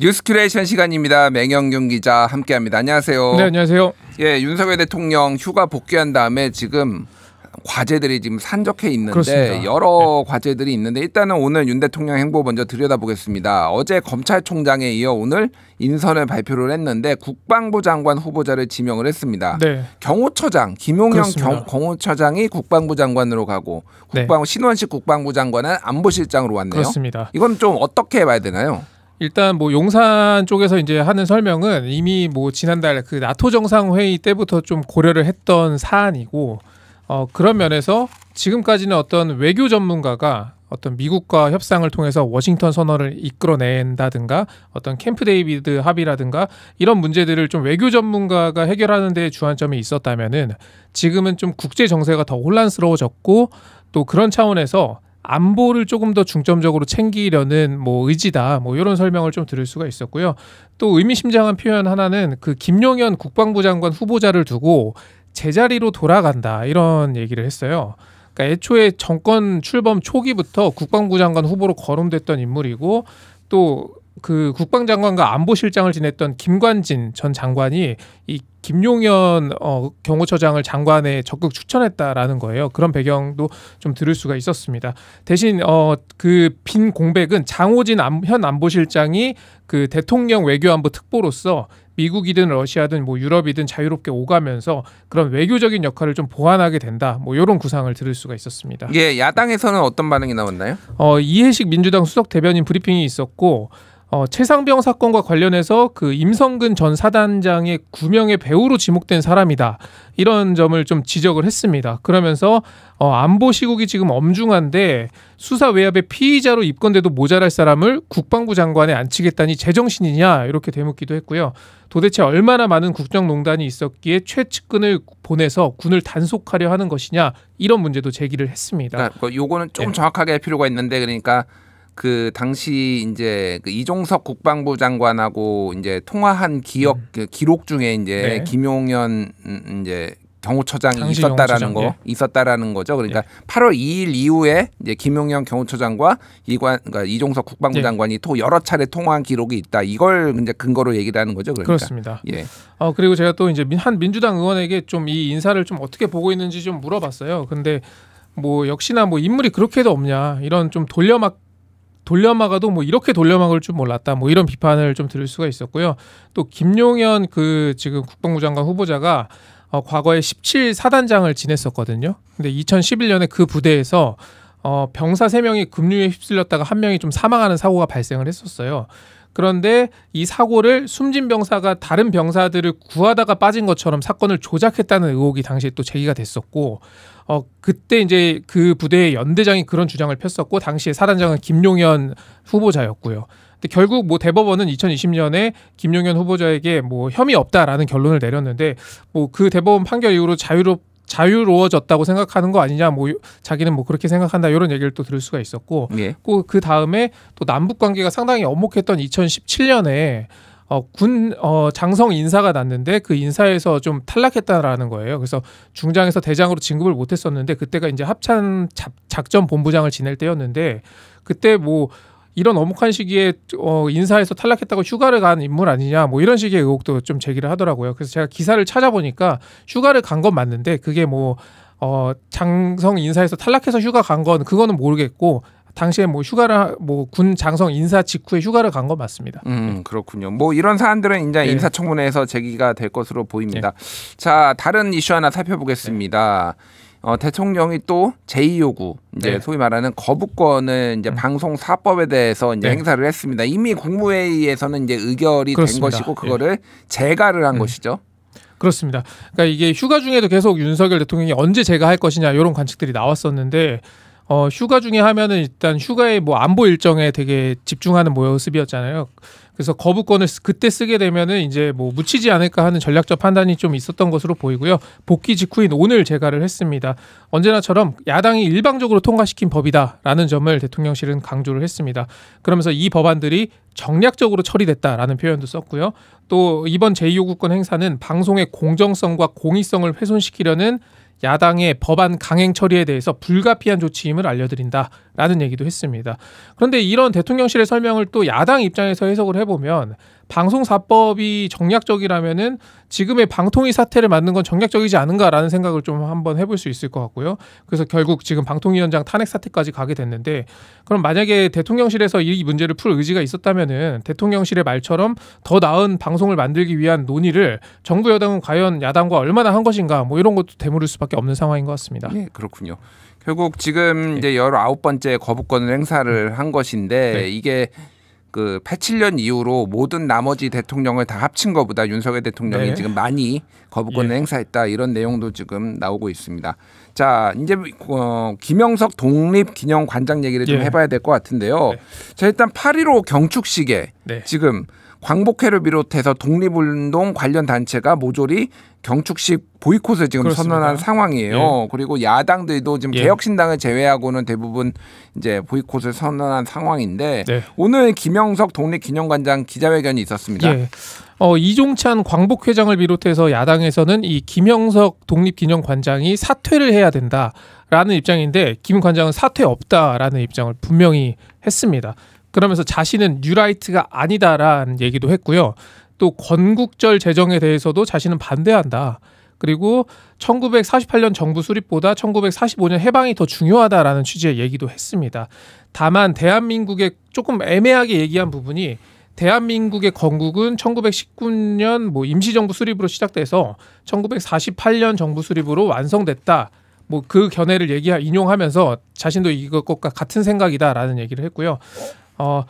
뉴스 큐레이션 시간입니다. 맹영균 기자 함께합니다. 안녕하세요. 네, 안녕하세요. 예, 윤석열 대통령 휴가 복귀한 다음에 지금 과제들이 지금 산적해 있는데 그렇습니다. 여러 네. 과제들이 있는데 일단은 오늘 윤 대통령 행보 먼저 들여다보겠습니다. 어제 검찰총장에 이어 오늘 인선을 발표를 했는데 국방부 장관 후보자를 지명을 했습니다. 네. 경호처장 김용현 경, 경호처장이 국방부 장관으로 가고 네. 국방 네. 신원식 국방부 장관은 안보실장으로 왔네요. 그렇습니다. 이건 좀 어떻게 봐야 되나요? 일단 뭐 용산 쪽에서 이제 하는 설명은 이미 뭐 지난달 그 나토 정상회의 때부터 좀 고려를 했던 사안이고 어 그런 면에서 지금까지는 어떤 외교 전문가가 어떤 미국과 협상을 통해서 워싱턴 선언을 이끌어낸다든가 어떤 캠프 데이비드 합의라든가 이런 문제들을 좀 외교 전문가가 해결하는 데 주안점이 있었다면은 지금은 좀 국제 정세가 더 혼란스러워졌고 또 그런 차원에서 안보를 조금 더 중점적으로 챙기려는 뭐 의지다 뭐 이런 설명을 좀 들을 수가 있었고요. 또 의미심장한 표현 하나는 그 김용현 국방부 장관 후보자를 두고 제자리로 돌아간다 이런 얘기를 했어요. 그러니까 애초에 정권 출범 초기부터 국방부 장관 후보로 거론됐던 인물이고 또그 국방장관과 안보실장을 지냈던 김관진 전 장관이 이 김용현 어, 경호처장을 장관에 적극 추천했다라는 거예요. 그런 배경도 좀 들을 수가 있었습니다. 대신 어, 그빈 공백은 장호진 현 안보실장이 그 대통령 외교안보 특보로서 미국이든 러시아든 뭐 유럽이든 자유롭게 오가면서 그런 외교적인 역할을 좀 보완하게 된다. 뭐 이런 구상을 들을 수가 있었습니다. 예, 야당에서는 어떤 반응이 나왔나요? 어, 이해식 민주당 수석 대변인 브리핑이 있었고 어, 최상병 사건과 관련해서 그 임성근 전 사단장의 구명의 배우로 지목된 사람이다. 이런 점을 좀 지적을 했습니다. 그러면서 어, 안보 시국이 지금 엄중한데 수사 외압의 피의자로 입건돼도 모자랄 사람을 국방부 장관에 앉히겠다니 제정신이냐 이렇게 되묻기도 했고요. 도대체 얼마나 많은 국정농단이 있었기에 최측근을 보내서 군을 단속하려 하는 것이냐 이런 문제도 제기를 했습니다. 그러니까 그 요거는 좀 네. 정확하게 할 필요가 있는데 그러니까 그 당시 이제 그 이종석 국방부 장관하고 이제 통화한 기억 음. 그 기록 중에 이제 네. 김용현 음, 음, 이제 경호처장이 있었다라는 경호처장, 거 예. 있었다라는 거죠. 그러니까 예. 8월 2일 이후에 이제 김용현 경호처장과 이관 그러니까 이종석 국방부 예. 장관이 또 여러 차례 통화한 기록이 있다. 이걸 이제 근거로 얘기를 하는 거죠. 그러니까. 그렇습니다 예. 어 그리고 제가 또 이제 한 민주당 의원에게 좀 이 인사를 좀 어떻게 보고 있는지 좀 물어봤어요. 근데 뭐 역시나 뭐 인물이 그렇게도 없냐 이런 좀 돌려막 돌려막아도 뭐 이렇게 돌려막을 줄 몰랐다 뭐 이런 비판을 좀 들을 수가 있었고요. 또 김용현 그 지금 국방부 장관 후보자가 어, 과거에 17 사단장을 지냈었거든요. 근데 2011년에 그 부대에서 어, 병사 3명이 급류에 휩쓸렸다가 한명이좀 사망하는 사고가 발생을 했었어요. 그런데 이 사고를 숨진 병사가 다른 병사들을 구하다가 빠진 것처럼 사건을 조작했다는 의혹이 당시에 또 제기가 됐었고 어 그때 이제 그 부대의 연대장이 그런 주장을 폈었고 당시에 사단장은 김용현 후보자였고요. 근데 결국 뭐 대법원은 2020년에 김용현 후보자에게 뭐 혐의 없다라는 결론을 내렸는데 뭐 그 대법원 판결 이후로 자유롭 게 자유로워졌다고 생각하는 거 아니냐 뭐 자기는 뭐 그렇게 생각한다 이런 얘기를 또 들을 수가 있었고 예. 그, 그 다음에 또 남북 관계가 상당히 엄혹했던 2017년에 어, 군 어, 장성 인사가 났는데 그 인사에서 좀 탈락했다라는 거예요. 그래서 중장에서 대장으로 진급을 못했었는데 그때가 이제 합참 작전 본부장을 지낼 때였는데 그때 뭐 이런 어묵한 시기에 어, 인사에서 탈락했다고 휴가를 간 인물 아니냐 뭐 이런 식의 의혹도 좀 제기를 하더라고요. 그래서 제가 기사를 찾아보니까 휴가를 간 건 맞는데 그게 뭐 어, 장성 인사에서 탈락해서 휴가 간 건 그거는 모르겠고 당시에 뭐 휴가를 뭐군 장성 인사 직후에 휴가를 간 건 맞습니다. 음 그렇군요. 뭐 이런 사안들은 이제 네. 인사청문회에서 제기가 될 것으로 보입니다. 네. 자 다른 이슈 하나 살펴보겠습니다. 네. 어, 대통령이 또 제의 요구 이제 네. 소위 말하는 거부권을 이제 음. 방송 사법에 대해서 이제 네. 행사를 했습니다. 이미 국무회의에서는 이제 의결이 그렇습니다. 된 것이고 그거를 재가를 한 음. 것이죠. 그렇습니다. 그러니까 이게 휴가 중에도 계속 윤석열 대통령이 언제 재가할 것이냐 이런 관측들이 나왔었는데 어, 휴가 중에 하면은 일단 휴가의 뭐 안보 일정에 되게 집중하는 모습이었잖아요. 그래서 거부권을 그때 쓰게 되면은 이제 뭐 묻히지 않을까 하는 전략적 판단이 좀 있었던 것으로 보이고요. 복귀 직후인 오늘 제가를 했습니다. 언제나처럼 야당이 일방적으로 통과시킨 법이다라는 점을 대통령실은 강조를 했습니다. 그러면서 이 법안들이 정략적으로 처리됐다라는 표현도 썼고요. 또 이번 제2요구권 행사는 방송의 공정성과 공의성을 훼손시키려는 야당의 법안 강행 처리에 대해서 불가피한 조치임을 알려드린다. 라는 얘기도 했습니다. 그런데 이런 대통령실의 설명을 또 야당 입장에서 해석을 해보면 방송사법이 정략적이라면은 지금의 방통위 사태를 맞는 건 정략적이지 않은가라는 생각을 좀 한번 해볼 수 있을 것 같고요. 그래서 결국 지금 방통위원장 탄핵 사태까지 가게 됐는데 그럼 만약에 대통령실에서 이 문제를 풀 의지가 있었다면은 대통령실의 말처럼 더 나은 방송을 만들기 위한 논의를 정부 여당은 과연 야당과 얼마나 한 것인가 뭐 이런 것도 되물을 수밖에 없는 상황인 것 같습니다. 네, 그렇군요. 결국 지금 예. 이제 열아홉 번째 거부권을 행사를 음. 한 것인데 네. 이게 그 87년 이후로 모든 나머지 대통령을 다 합친 것보다 윤석열 대통령이 네. 지금 많이 거부권을 예. 행사했다 이런 내용도 지금 나오고 있습니다. 자 이제 어, 김영석 독립기념관장 얘기를 좀 예. 해봐야 될 것 같은데요. 네. 자 일단 8.15 경축식에 네. 지금 광복회를 비롯해서 독립운동 관련 단체가 모조리 경축식 보이콧을 지금 그렇습니다. 선언한 상황이에요. 예. 그리고 야당들도 지금 예. 개혁신당을 제외하고는 대부분 이제 보이콧을 선언한 상황인데 네. 오늘 김영석 독립기념관장 기자회견이 있었습니다. 예. 어, 이종찬 광복회장을 비롯해서 야당에서는 이 김영석 독립기념관장이 사퇴를 해야 된다라는 입장인데 김 관장은 사퇴 없다라는 입장을 분명히 했습니다. 그러면서 자신은 뉴라이트가 아니다라는 얘기도 했고요. 또 건국절 제정에 대해서도 자신은 반대한다. 그리고 1948년 정부 수립보다 1945년 해방이 더 중요하다라는 취지의 얘기도 했습니다. 다만 대한민국의 조금 애매하게 얘기한 부분이 대한민국의 건국은 1919년 뭐 임시정부 수립으로 시작돼서 1948년 정부 수립으로 완성됐다. 뭐 그 견해를 얘기 인용하면서 자신도 이것과 같은 생각이다라는 얘기를 했고요. 어,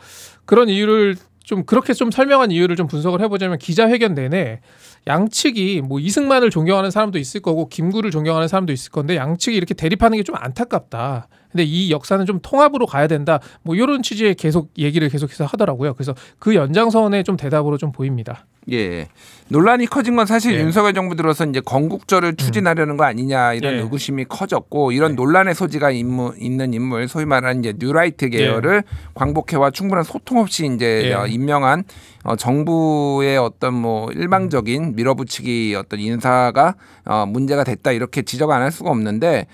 그런 이유를 좀 그렇게 좀 설명한 이유를 좀 분석을 해보자면 기자회견 내내 양측이 뭐 이승만을 존경하는 사람도 있을 거고 김구를 존경하는 사람도 있을 건데 양측이 이렇게 대립하는 게 좀 안타깝다. 근데 이 역사는 좀 통합으로 가야 된다. 뭐 이런 취지의 계속 얘기를 계속해서 하더라고요. 그래서 그 연장선에 좀 대답으로 좀 보입니다. 예. 논란이 커진 건 사실 예. 윤석열 정부 들어서 이제 건국절을 음. 추진하려는 거 아니냐 이런 예. 의구심이 커졌고 이런 예. 논란의 소지가 인물, 있는 인물 소위 말하는 이제 뉴라이트 예. 계열을 광복회와 충분한 소통 없이 이제 예. 어, 임명한 어, 정부의 어떤 뭐 일방적인 음. 밀어붙이기 어떤 인사가 어, 문제가 됐다 이렇게 지적 안 할 수가 없는데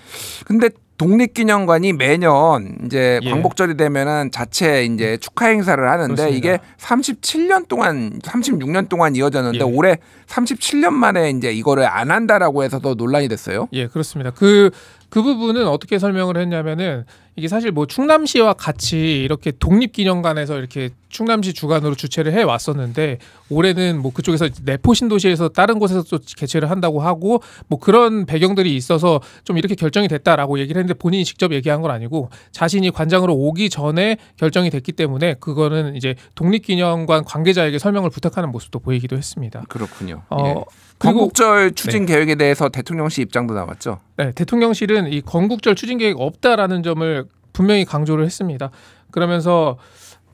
근데 독립기념관이 매년 이제 예. 광복절이 되면은 자체 이제 음. 축하 행사를 하는데 그렇습니다. 이게 37년 동안 36년 동안 이어졌는데 예. 올해 37년 만에 이제 이거를 안 한다라고 해서 더 논란이 됐어요. 예, 그렇습니다. 그그 그 부분은 어떻게 설명을 했냐면은 이게 사실 뭐 충남시와 같이 이렇게 독립기념관에서 이렇게 충남시 주관으로 주최를 해 왔었는데 올해는 뭐 그쪽에서 내포 신도시에서 다른 곳에서 또 개최를 한다고 하고 뭐 그런 배경들이 있어서 좀 이렇게 결정이 됐다라고 얘기를 했는데 본인이 직접 얘기한 건 아니고 자신이 관장으로 오기 전에 결정이 됐기 때문에 그거는 이제 독립기념관 관계자에게 설명을 부탁하는 모습도 보이기도 했습니다. 그렇군요. 어, 예. 광복절 추진 네. 계획에 대해서 대통령씨 입장도 나왔죠. 네, 대통령실은 이 건국절 추진 계획 없다라는 점을 분명히 강조를 했습니다. 그러면서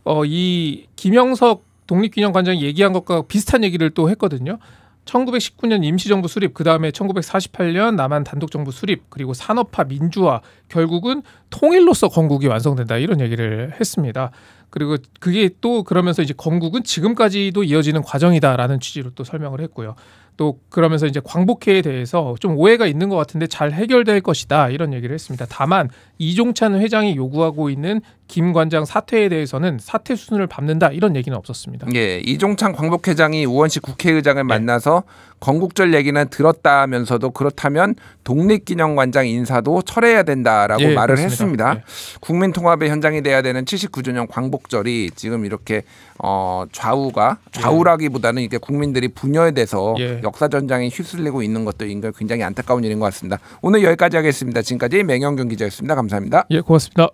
어, 이 김영석 독립기념관장이 얘기한 것과 비슷한 얘기를 또 했거든요. 1919년 임시정부 수립, 그 다음에 1948년 남한 단독정부 수립, 그리고 산업화, 민주화, 결국은 통일로서 건국이 완성된다 이런 얘기를 했습니다. 그리고 그게 또 그러면서 이제 건국은 지금까지도 이어지는 과정이다라는 취지로 또 설명을 했고요. 또 그러면서 이제 광복회에 대해서 좀 오해가 있는 것 같은데 잘 해결될 것이다 이런 얘기를 했습니다. 다만 이종찬 회장이 요구하고 있는 김 관장 사퇴에 대해서는 사퇴 수순을 밟는다 이런 얘기는 없었습니다. 예, 이종찬 광복회장이 우원식 국회의장을 예. 만나서 건국절 얘기는 들었다면서도 그렇다면 독립기념관장 인사도 철회해야 된다라고 예, 말을 그렇습니다. 했습니다. 예. 국민통합의 현장이 돼야 되는 79주년 광복절이 지금 이렇게 어 좌우가 예. 좌우라기보다는 이게 국민들이 분열에 대해서 예. 역사 전장에 휩쓸리고 있는 것도 인가 굉장히 안타까운 일인 것 같습니다. 오늘 여기까지 하겠습니다. 지금까지 맹영경 기자였습니다. 감사합니다. 예, 고맙습니다.